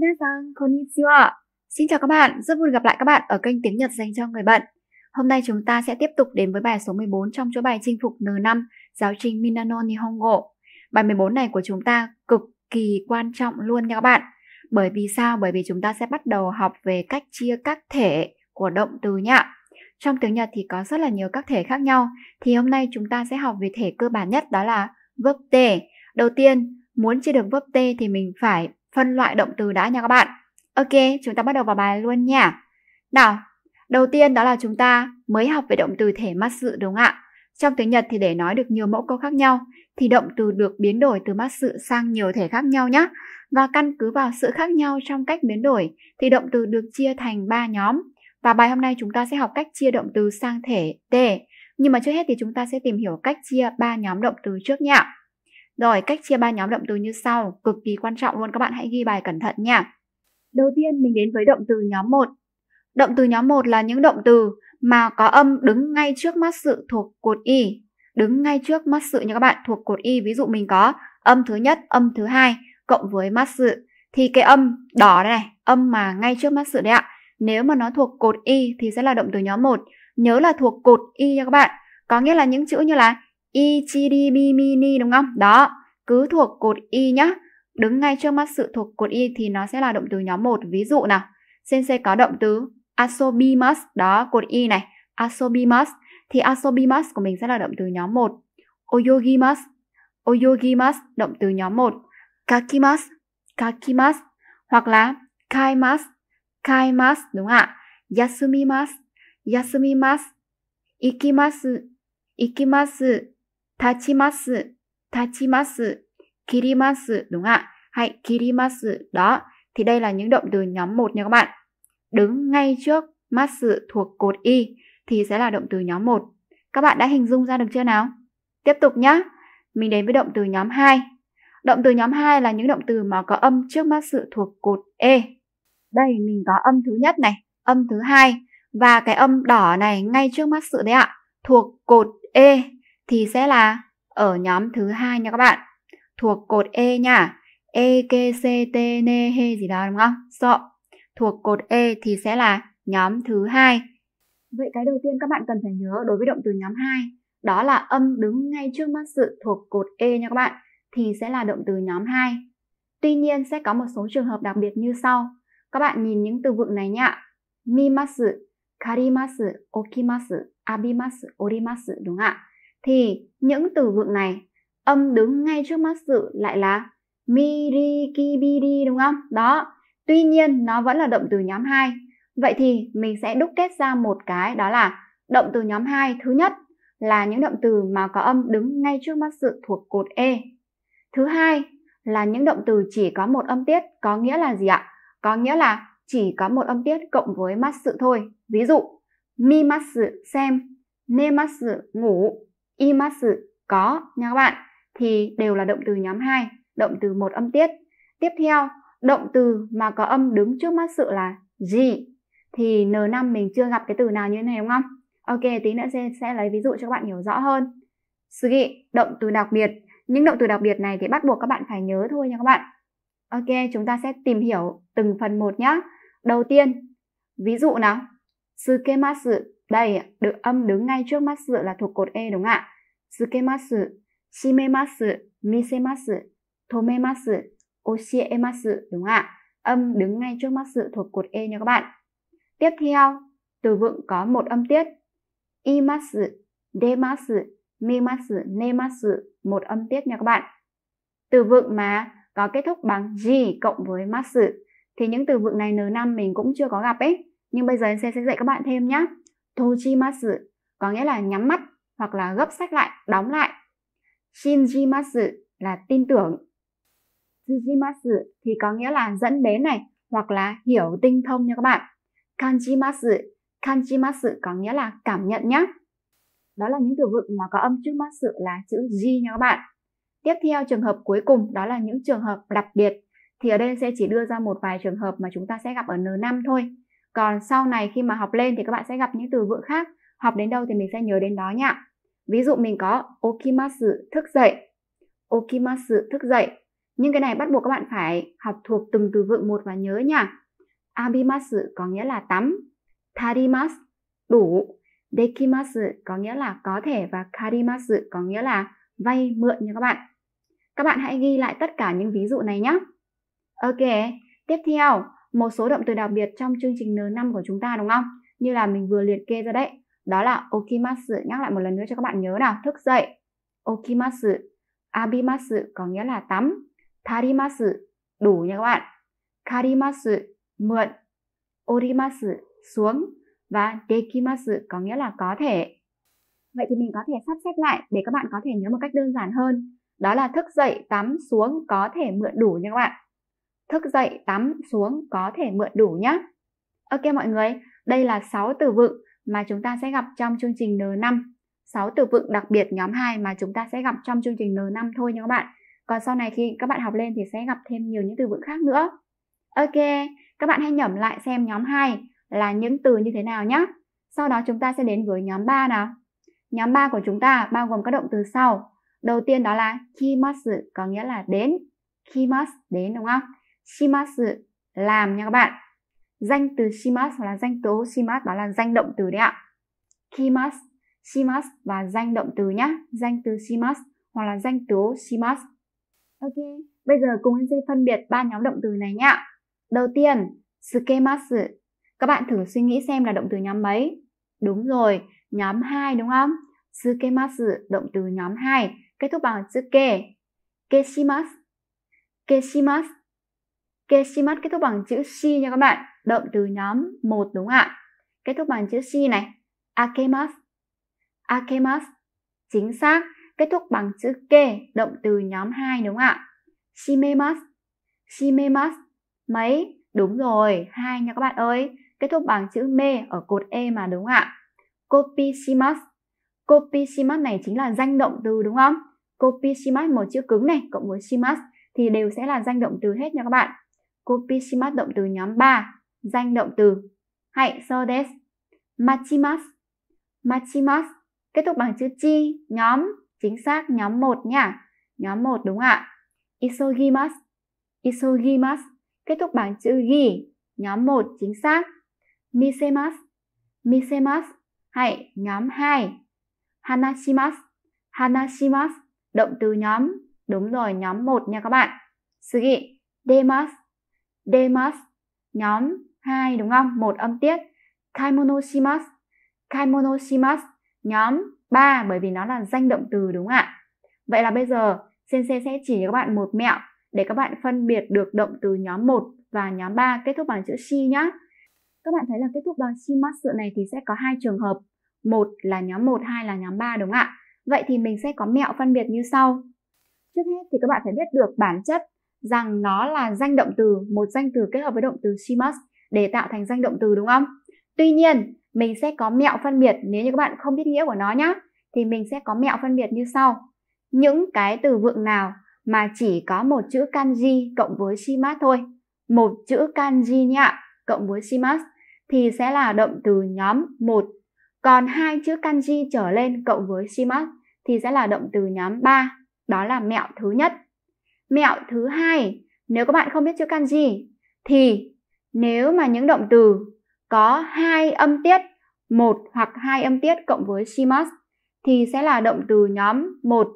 Minasan konnichiwa. Xin chào các bạn, rất vui gặp lại các bạn ở kênh tiếng Nhật dành cho người bận. Hôm nay chúng ta sẽ tiếp tục đến với bài số 14 trong chuỗi bài chinh phục N5 giáo trình Minano Nihongo. Bài 14 này của chúng ta cực kỳ quan trọng luôn nha các bạn. Bởi vì sao? Bởi vì chúng ta sẽ bắt đầu học về cách chia các thể của động từ nhá. Trong tiếng Nhật thì có rất là nhiều các thể khác nhau. Thì hôm nay chúng ta sẽ học về thể cơ bản nhất đó là verb T. Đầu tiên, muốn chia được verb T thì mình phải phân loại động từ đã nha các bạn. Ok, chúng ta bắt đầu vào bài luôn nha. Nào, đầu tiên đó là chúng ta mới học về động từ thể mắt sự đúng không ạ? Trong tiếng Nhật thì để nói được nhiều mẫu câu khác nhau thì động từ được biến đổi từ mắt sự sang nhiều thể khác nhau nhé. Và căn cứ vào sự khác nhau trong cách biến đổi thì động từ được chia thành 3 nhóm. Và bài hôm nay chúng ta sẽ học cách chia động từ sang thể T. Nhưng mà trước hết thì chúng ta sẽ tìm hiểu cách chia 3 nhóm động từ trước nha. Rồi, cách chia ba nhóm động từ như sau, cực kỳ quan trọng luôn các bạn hãy ghi bài cẩn thận nha. Đầu tiên mình đến với động từ nhóm 1. Động từ nhóm 1 là những động từ mà có âm đứng ngay trước mắt sự thuộc cột y, đứng ngay trước mắt sự nha các bạn, thuộc cột y ví dụ mình có âm thứ nhất, âm thứ hai cộng với mắt sự thì cái âm đỏ này, âm mà ngay trước mắt sự đấy ạ. Nếu mà nó thuộc cột y thì sẽ là động từ nhóm 1. Nhớ là thuộc cột y nha các bạn. Có nghĩa là những chữ như là đi ichiribimini đúng không? Đó, cứ thuộc cột y nhá đứng ngay trước mắt sự thuộc cột y thì nó sẽ là động từ nhóm 1 ví dụ nào sensei có động từ asobimas đó cột y này asobimas thì asobimas của mình sẽ là động từ nhóm 1 oyogimas oyogimas động từ nhóm 1 kakimas kakimas hoặc là kaimas kaimas đúng ạ à? yasumimas yasumimas ikimasu ikimasu tachimasu chi masu, 立ちます、切ります、đúng ạ. Hãy kirimasu, đó. Thì đây là những động từ nhóm 1 nha các bạn. Đứng ngay trước masu thuộc cột y thì sẽ là động từ nhóm 1. Các bạn đã hình dung ra được chưa nào? Tiếp tục nhá, Mình đến với động từ nhóm 2. Động từ nhóm 2 là những động từ mà có âm trước masu thuộc cột e. Đây mình có âm thứ nhất này, âm thứ hai và cái âm đỏ này ngay trước masu đấy ạ, thuộc cột e thì sẽ là ở nhóm thứ hai nha các bạn thuộc cột E nha E, K, C, T, N, H gì đó đúng không? So, thuộc cột E thì sẽ là nhóm thứ hai. Vậy cái đầu tiên các bạn cần phải nhớ đối với động từ nhóm 2 đó là âm đứng ngay trước mắt sự thuộc cột E nha các bạn thì sẽ là động từ nhóm 2. Tuy nhiên sẽ có một số trường hợp đặc biệt như sau. Các bạn nhìn những từ vựng này nhá. Mimasu, karimasu, okimasu, abimasu, orimasu đúng ạ thì những từ vựng này âm đứng ngay trước mắt sự lại là mi ri đi đúng không? Đó. Tuy nhiên nó vẫn là động từ nhóm 2. Vậy thì mình sẽ đúc kết ra một cái đó là động từ nhóm 2 thứ nhất là những động từ mà có âm đứng ngay trước mắt sự thuộc cột E. Thứ hai là những động từ chỉ có một âm tiết có nghĩa là gì ạ? Có nghĩa là chỉ có một âm tiết cộng với mắt sự thôi. Ví dụ, mi mắt sự xem, ne mắt sự ngủ, imasu có nha các bạn thì đều là động từ nhóm 2, động từ một âm tiết. Tiếp theo, động từ mà có âm đứng trước mắt là gì thì N5 mình chưa gặp cái từ nào như thế này đúng không? Ok, tí nữa sẽ, sẽ lấy ví dụ cho các bạn hiểu rõ hơn. Sugi, động từ đặc biệt. Những động từ đặc biệt này thì bắt buộc các bạn phải nhớ thôi nha các bạn. Ok, chúng ta sẽ tìm hiểu từng phần một nhé. Đầu tiên, ví dụ nào. Sukemasu đây, được âm đứng ngay trước masu là thuộc cột E đúng không ạ? Tsukemasu, shimemasu, misemasu, tomemasu, oshiemasu đúng không ạ? Âm đứng ngay trước masu thuộc cột E nha các bạn. Tiếp theo, từ vựng có một âm tiết. Imasu, demasu, mimasu, nemasu, một âm tiết nha các bạn. Từ vựng mà có kết thúc bằng g cộng với masu thì những từ vựng này N5 mình cũng chưa có gặp ấy. Nhưng bây giờ em sẽ dạy các bạn thêm nhé tojimasu có nghĩa là nhắm mắt hoặc là gấp sách lại, đóng lại. Shinjimasu là tin tưởng. Tsujimasu thì có nghĩa là dẫn đến này hoặc là hiểu tinh thông nha các bạn. Kanjimasu, kanjimasu có nghĩa là cảm nhận nhé. Đó là những từ vựng mà có âm trước masu là chữ ji nha các bạn. Tiếp theo trường hợp cuối cùng đó là những trường hợp đặc biệt thì ở đây sẽ chỉ đưa ra một vài trường hợp mà chúng ta sẽ gặp ở N5 thôi còn sau này khi mà học lên thì các bạn sẽ gặp những từ vựng khác học đến đâu thì mình sẽ nhớ đến đó nha ví dụ mình có okimasu thức dậy okimasu thức dậy nhưng cái này bắt buộc các bạn phải học thuộc từng từ vựng một và nhớ nha abimasu có nghĩa là tắm tarimasu đủ dekimasu có nghĩa là có thể và karimasu có nghĩa là vay mượn nha các bạn các bạn hãy ghi lại tất cả những ví dụ này nhé ok tiếp theo một số động từ đặc biệt trong chương trình N5 của chúng ta đúng không? Như là mình vừa liệt kê ra đấy. Đó là okimasu, nhắc lại một lần nữa cho các bạn nhớ nào, thức dậy. Okimasu, abimasu có nghĩa là tắm, tarimasu đủ nha các bạn. Karimasu mượn, orimasu xuống và dekimasu có nghĩa là có thể. Vậy thì mình có thể sắp xếp lại để các bạn có thể nhớ một cách đơn giản hơn. Đó là thức dậy, tắm, xuống, có thể mượn đủ nha các bạn thức dậy, tắm, xuống có thể mượn đủ nhé. Ok mọi người, đây là 6 từ vựng mà chúng ta sẽ gặp trong chương trình N5. 6 từ vựng đặc biệt nhóm 2 mà chúng ta sẽ gặp trong chương trình N5 thôi nha các bạn. Còn sau này khi các bạn học lên thì sẽ gặp thêm nhiều những từ vựng khác nữa. Ok, các bạn hãy nhẩm lại xem nhóm 2 là những từ như thế nào nhé. Sau đó chúng ta sẽ đến với nhóm 3 nào. Nhóm 3 của chúng ta bao gồm các động từ sau. Đầu tiên đó là kimasu có nghĩa là đến. Kimasu đến đúng không? shimasu làm nha các bạn danh từ shimasu là danh từ shimasu đó là danh động từ đấy ạ kimas shimasu và danh động từ nhá danh từ shimasu hoặc là danh từ shimasu ok bây giờ cùng anh phân biệt ba nhóm động từ này nhá đầu tiên skemasu các bạn thử suy nghĩ xem là động từ nhóm mấy đúng rồi nhóm 2 đúng không tsukemasu động từ nhóm 2 kết thúc bằng chữ ke keshimasu keshimasu Keshimat kết thúc bằng chữ shi nha các bạn. Động từ nhóm 1 đúng không ạ? Kết thúc bằng chữ shi này. Akemas. Akemas. Chính xác. Kết thúc bằng chữ ke, động từ nhóm 2 đúng không ạ? Shimemas. Shimemas. Mấy? Đúng rồi, hai nha các bạn ơi. Kết thúc bằng chữ me ở cột e mà đúng không ạ? Kopishimas. Kopishimas này chính là danh động từ đúng không? Kopishimas một chữ cứng này cộng với shimas thì đều sẽ là danh động từ hết nha các bạn. Kopishimas động từ nhóm 3, danh động từ. Hãy so des. Machimas. Machimas. Kết thúc bằng chữ chi, nhóm, chính xác nhóm 1 nhá. Nhóm 1 đúng ạ. Isogimas. Isogimas. Kết thúc bằng chữ gi, nhóm 1 chính xác. Misemas. Misemas. Hãy nhóm 2. Hanashimas. Hanashimas. Động từ nhóm. Đúng rồi, nhóm 1 nha các bạn. Sugi. Demas demos nhóm 2 đúng không? Một âm tiết. Kaimonoshimas. Kaimonoshimas nhóm 3 bởi vì nó là danh động từ đúng không ạ? Vậy là bây giờ Sensei sẽ chỉ cho các bạn một mẹo để các bạn phân biệt được động từ nhóm 1 và nhóm 3 kết thúc bằng chữ shi nhá. Các bạn thấy là kết thúc bằng shimasu này thì sẽ có hai trường hợp. Một là nhóm 1, hai là nhóm 3 đúng không ạ? Vậy thì mình sẽ có mẹo phân biệt như sau. Trước hết thì các bạn phải biết được bản chất rằng nó là danh động từ, một danh từ kết hợp với động từ shimas để tạo thành danh động từ đúng không? Tuy nhiên, mình sẽ có mẹo phân biệt nếu như các bạn không biết nghĩa của nó nhé. Thì mình sẽ có mẹo phân biệt như sau. Những cái từ vựng nào mà chỉ có một chữ kanji cộng với shimas thôi. Một chữ kanji nhạ cộng với shimas thì sẽ là động từ nhóm 1. Còn hai chữ kanji trở lên cộng với shimas thì sẽ là động từ nhóm 3. Đó là mẹo thứ nhất. Mẹo thứ hai, nếu các bạn không biết chữ kanji thì nếu mà những động từ có hai âm tiết, một hoặc hai âm tiết cộng với shimas thì sẽ là động từ nhóm 1.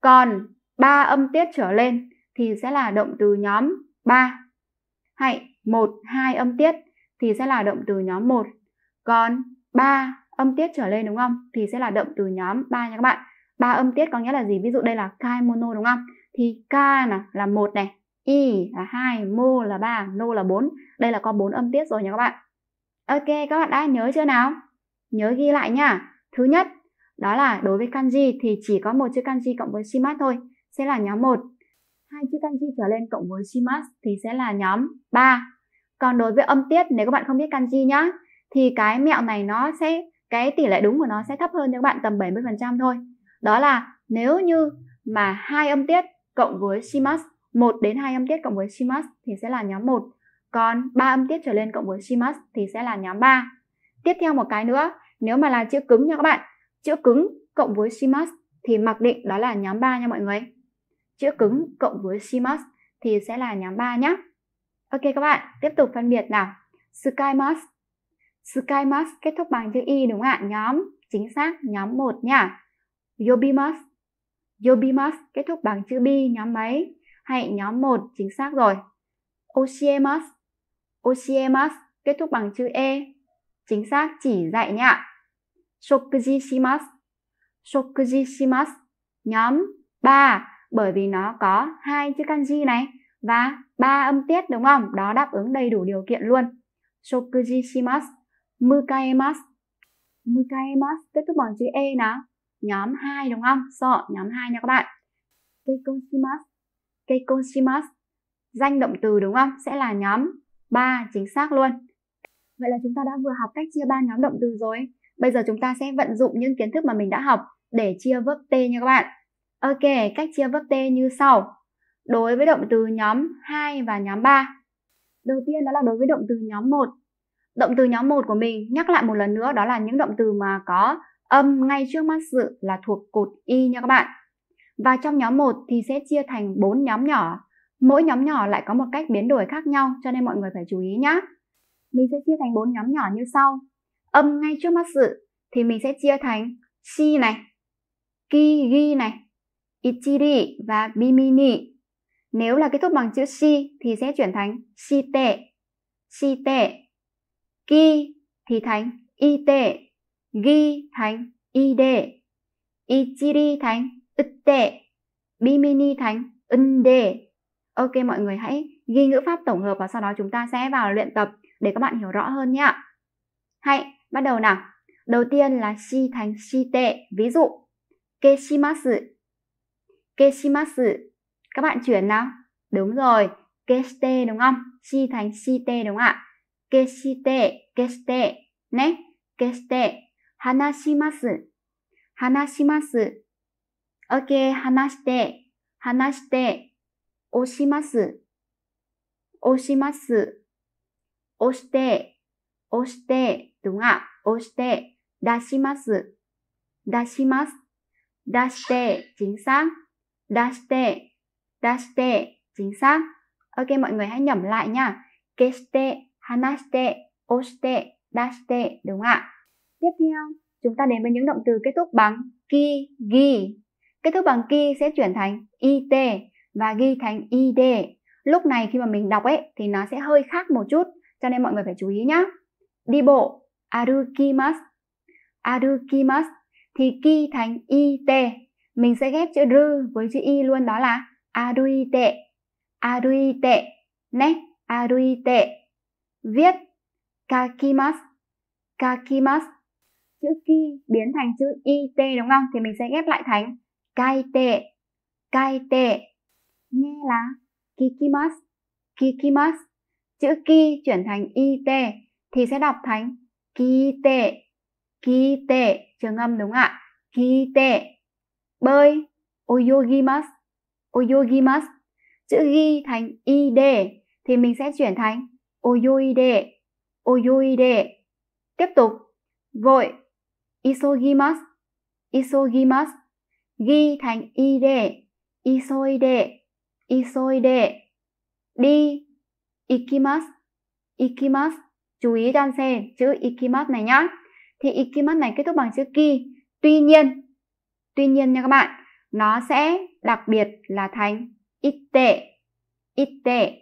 Còn ba âm tiết trở lên thì sẽ là động từ nhóm 3. Hãy một hai âm tiết thì sẽ là động từ nhóm 1. Còn ba âm tiết trở lên đúng không? Thì sẽ là động từ nhóm 3 nha các bạn. ba âm tiết có nghĩa là gì? Ví dụ đây là kaimono đúng không? thì k là một này i là hai mô là ba no là bốn đây là có bốn âm tiết rồi nha các bạn ok các bạn đã nhớ chưa nào nhớ ghi lại nha thứ nhất đó là đối với kanji thì chỉ có một chữ kanji cộng với shimas thôi sẽ là nhóm 1 hai chữ kanji trở lên cộng với shimas thì sẽ là nhóm 3 còn đối với âm tiết nếu các bạn không biết kanji nhá thì cái mẹo này nó sẽ cái tỷ lệ đúng của nó sẽ thấp hơn cho các bạn tầm 70% thôi. Đó là nếu như mà hai âm tiết cộng với CMAS 1 đến 2 âm tiết cộng với CMAS thì sẽ là nhóm 1 còn 3 âm tiết trở lên cộng với CMAS thì sẽ là nhóm 3 tiếp theo một cái nữa nếu mà là chữ cứng nha các bạn chữ cứng cộng với CMAS thì mặc định đó là nhóm 3 nha mọi người chữ cứng cộng với CMAS thì sẽ là nhóm 3 nhé Ok các bạn, tiếp tục phân biệt nào skymas skymas kết thúc bằng chữ Y đúng không ạ? Nhóm, chính xác, nhóm 1 nha. yobimas Yobimas kết thúc bằng chữ bi nhóm mấy? Hãy nhóm 1 chính xác rồi. Oshiemas. Oshiemas kết thúc bằng chữ e. Chính xác chỉ dạy nhá. Shokuji shimasu. Shokuji shimasu. Nhóm 3 bởi vì nó có hai chữ kanji này và ba âm tiết đúng không? Đó đáp ứng đầy đủ điều kiện luôn. Shokuji shimasu. Mukaemasu. Mukaemasu kết thúc bằng chữ e nào? nhóm 2 đúng không? So, nhóm 2 nha các bạn. Keikoshimasu. Keikoshimasu. Danh động từ đúng không? Sẽ là nhóm 3 chính xác luôn. Vậy là chúng ta đã vừa học cách chia ba nhóm động từ rồi. Bây giờ chúng ta sẽ vận dụng những kiến thức mà mình đã học để chia verb T nha các bạn. Ok, cách chia verb T như sau. Đối với động từ nhóm 2 và nhóm 3. Đầu tiên đó là đối với động từ nhóm 1. Động từ nhóm 1 của mình nhắc lại một lần nữa đó là những động từ mà có âm ngay trước mắt dự là thuộc cột Y nha các bạn. Và trong nhóm 1 thì sẽ chia thành 4 nhóm nhỏ. Mỗi nhóm nhỏ lại có một cách biến đổi khác nhau cho nên mọi người phải chú ý nhé. Mình sẽ chia thành 4 nhóm nhỏ như sau. Âm ngay trước mắt dự thì mình sẽ chia thành chi này, ki gi này, ichiri và bimini. Nếu là kết thúc bằng chữ si thì sẽ chuyển thành si tệ, si tệ. Ki thì thành y tệ, ghi thành id ichiri thành utte bimini thành unde ok mọi người hãy ghi ngữ pháp tổng hợp và sau đó chúng ta sẽ vào luyện tập để các bạn hiểu rõ hơn nhé hãy bắt đầu nào đầu tiên là shi thành tệ ví dụ keshimasu keshimasu các bạn chuyển nào đúng rồi keshite đúng không shi thành shite đúng ạ không ạ keshite keshite next keshite 話します。話します。OK, 話して、話して、押します。押します。押して、押して、とが、押して、出します。出します。出して、人さん。出して、出して、人さん。OK, う、回変にゃむらいにゃ。消して、話して、押して、出して、とが、Tiếp theo, chúng ta đến với những động từ kết thúc bằng ki, ghi Kết thúc bằng ki sẽ chuyển thành it và ghi thành id. Lúc này khi mà mình đọc ấy thì nó sẽ hơi khác một chút, cho nên mọi người phải chú ý nhé. Đi bộ, arukimas, arukimas thì ki thành it. Mình sẽ ghép chữ rư với chữ i luôn đó là aruite, aruite, ne, aruite. Viết, kakimas, kakimas chữ ki biến thành chữ t đúng không? Thì mình sẽ ghép lại thành kai tệ, kai tệ. Nghe là kikimas, kikimas. Chữ ki chuyển thành t thì sẽ đọc thành kite, kite, trường âm đúng ạ. À? Kite. Bơi, oyogimas, oyogimas. Chữ ghi thành id thì mình sẽ chuyển thành oyoide, oyoide. Tiếp tục, vội isogimas, isogimas, ghi thành y đệ, isoi đệ, isoi đệ, đi, ikimas, ikimas, chú ý đan xe chữ ikimas này nhá. Thì ikimas này kết thúc bằng chữ ki, tuy nhiên, tuy nhiên nha các bạn, nó sẽ đặc biệt là thành itte, itte.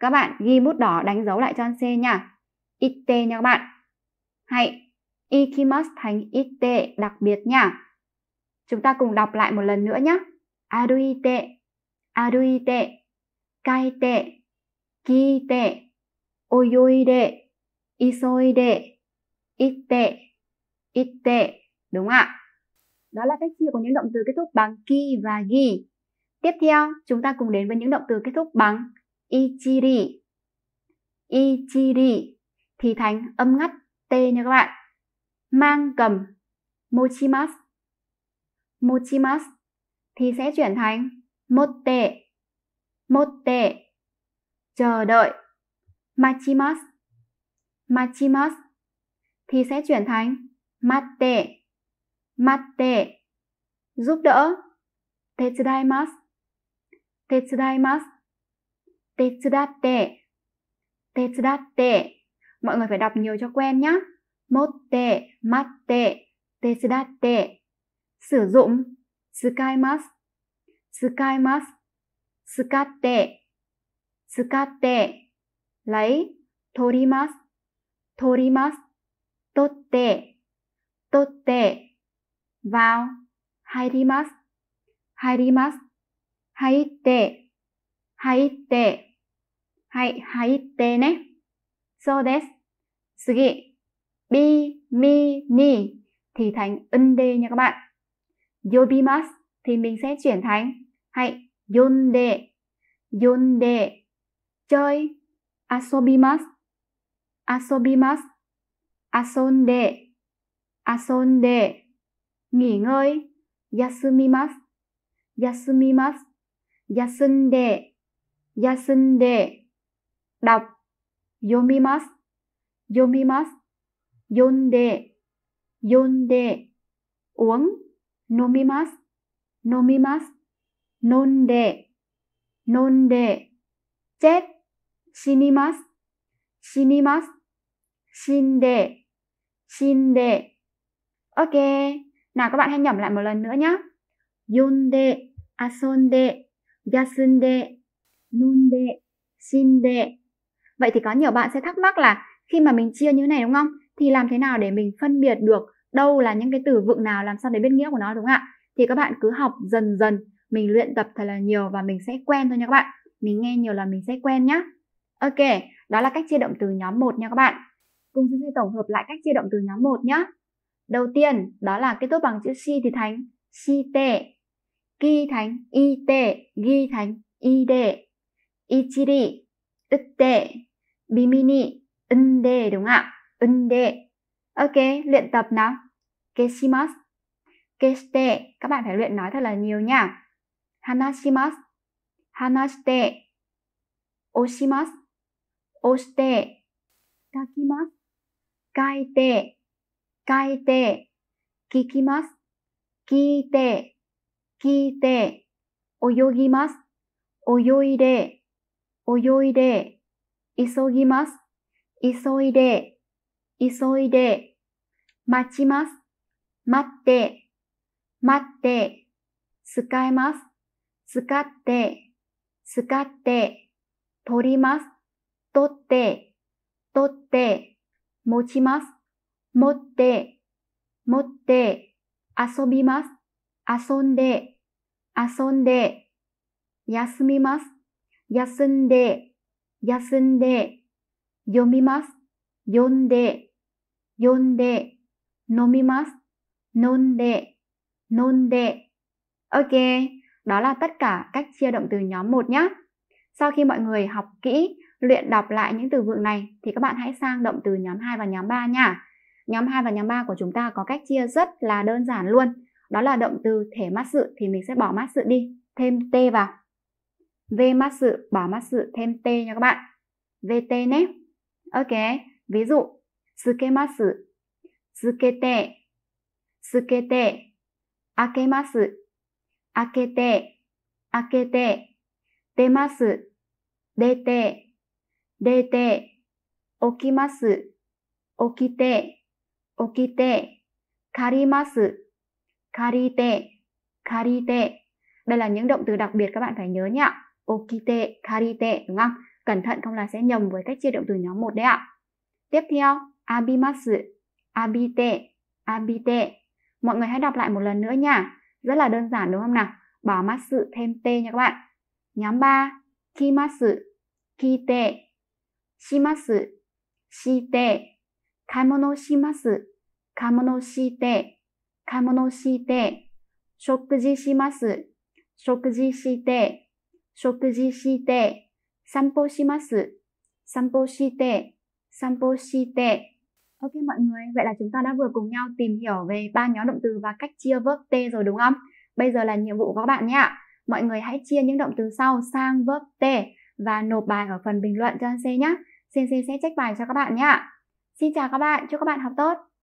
Các bạn ghi mút đỏ đánh dấu lại cho anh C nha. Itte nha các bạn. Hãy ikimasu thành ite đặc biệt nha. Chúng ta cùng đọc lại một lần nữa nhé. Aruite, aruite, kaite, kiite, oyoide, isoide, ite, ite. Đúng ạ. Đó là cách chia của những động từ kết thúc bằng ki và gi. Tiếp theo, chúng ta cùng đến với những động từ kết thúc bằng ichiri. Ichiri thì thành âm ngắt t nha các bạn mang cầm mochimas mochimas thì sẽ chuyển thành motte motte chờ đợi machimas machimas thì sẽ chuyển thành matte matte giúp đỡ tetsudaimasu tetsudaimasu tetsudatte tetsudatte mọi người phải đọc nhiều cho quen nhé 持って、待って、手伝って、すぞ、ん、使います、使います、使って、使って、来、取ります、取ります、取って、取って、わん、入ります、入ります、入って、入って、はい、入ってね。そうです。次。bi mi ni thì thành unde nha các bạn. Yobimas thì mình sẽ chuyển thành hãy yonde, yonde. Chơi asobimas asobimas asonde, asonde. Nghỉ ngơi yasumimas yasumimas yasunde, yasunde. Đọc yomimas yomimas Yonde, yonde. Uống, nomimas, nomimas. Nonde, nonde. Chết, shinimas, shinimas. Shinde, shinde. Ok, nào các bạn hãy nhẩm lại một lần nữa nhé. Yonde, asonde, yasunde, nonde, shinde. Vậy thì có nhiều bạn sẽ thắc mắc là khi mà mình chia như thế này đúng không? thì làm thế nào để mình phân biệt được đâu là những cái từ vựng nào làm sao để biết nghĩa của nó đúng không ạ thì các bạn cứ học dần dần mình luyện tập thật là nhiều và mình sẽ quen thôi nha các bạn mình nghe nhiều là mình sẽ quen nhá ok đó là cách chia động từ nhóm 1 nha các bạn cùng chúng tôi tổng hợp lại cách chia động từ nhóm 1 nhá. đầu tiên đó là kết thúc bằng chữ si thì thành si tệ ki thành y tệ ghi thành y đệ ichiri utte bimini unde đúng không ạ んで。OK, luyện tập nào. けします。消して。các bạn phải luyện nói 話します。話して。押します。押して。書きます。書いて。書いて。聞きます。聞いて。聞いて。泳ぎます。泳いで。泳いで。急ぎます。急いで。急いで、待ちます、待って、待って、使います、使って、使って、取ります、取って、取って、持ちます、持って、持って、遊びます、遊んで、遊んで、休みます、休んで、休んで、読みます、読んで、呼んで、飲みます。飲んで、飲んで. Ok, đó là tất cả cách chia động từ nhóm 1 nhé. Sau khi mọi người học kỹ, luyện đọc lại những từ vựng này thì các bạn hãy sang động từ nhóm 2 và nhóm 3 nha. Nhóm 2 và nhóm 3 của chúng ta có cách chia rất là đơn giản luôn. Đó là động từ thể mát sự thì mình sẽ bỏ mát sự đi, thêm t vào. V mát sự, bỏ mát sự, thêm t nha các bạn. VT nhé. Ok, ví dụ つけます。つけて、つけて、開けます。開けて、開けて、出ます。出て、出て、起きます。起きて、起きて、借ります。借りて、借りて Đây là những động từ đặc biệt các bạn phải nhớ nhé. Okite, karite, đúng không? Cẩn thận không là sẽ nhầm với cách chia động từ nhóm 1 đấy ạ. Tiếp theo, abimasu, abite, abite. Mọi người hãy đọc lại một lần nữa nha. Rất là đơn giản đúng không nào? Bỏ masu thêm t nha các bạn. Nhóm 3, kimasu, kite, shimasu, shite, kaimono shimasu, kaimono shite, kaimono shite, shokuji shimasu, shokuji shite, shokuji shite, 散歩します。散歩して、散歩して。Ok mọi người, vậy là chúng ta đã vừa cùng nhau tìm hiểu về ba nhóm động từ và cách chia verb T rồi đúng không? Bây giờ là nhiệm vụ của các bạn nhé. Mọi người hãy chia những động từ sau sang verb T và nộp bài ở phần bình luận cho C nhé. C sẽ check bài cho các bạn nhé. Xin chào các bạn, chúc các bạn học tốt.